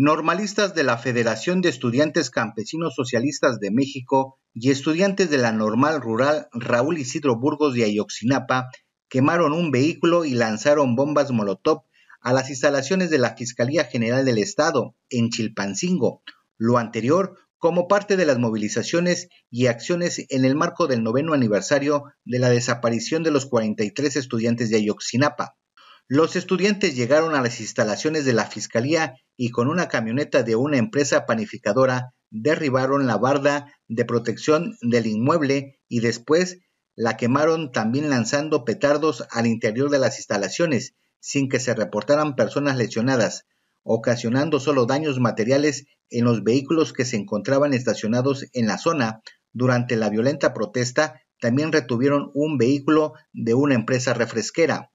normalistas de la Federación de Estudiantes Campesinos Socialistas de México y estudiantes de la Normal Rural Raúl Isidro Burgos de Ayoxinapa quemaron un vehículo y lanzaron bombas Molotov a las instalaciones de la Fiscalía General del Estado en Chilpancingo, lo anterior como parte de las movilizaciones y acciones en el marco del noveno aniversario de la desaparición de los 43 estudiantes de Ayoxinapa. Los estudiantes llegaron a las instalaciones de la Fiscalía y con una camioneta de una empresa panificadora derribaron la barda de protección del inmueble y después la quemaron también lanzando petardos al interior de las instalaciones sin que se reportaran personas lesionadas, ocasionando solo daños materiales en los vehículos que se encontraban estacionados en la zona. Durante la violenta protesta también retuvieron un vehículo de una empresa refresquera.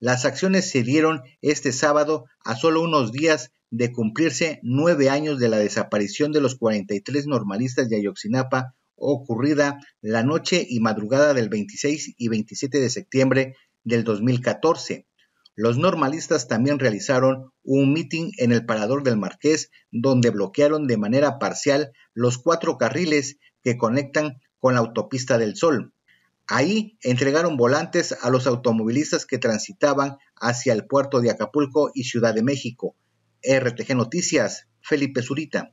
Las acciones se dieron este sábado a solo unos días de cumplirse nueve años de la desaparición de los 43 normalistas de Ayoxinapa ocurrida la noche y madrugada del 26 y 27 de septiembre del 2014. Los normalistas también realizaron un mitin en el parador del Marqués, donde bloquearon de manera parcial los cuatro carriles que conectan con la autopista del Sol. Ahí entregaron volantes a los automovilistas que transitaban hacia el puerto de Acapulco y Ciudad de México. RTG Noticias, Felipe Zurita.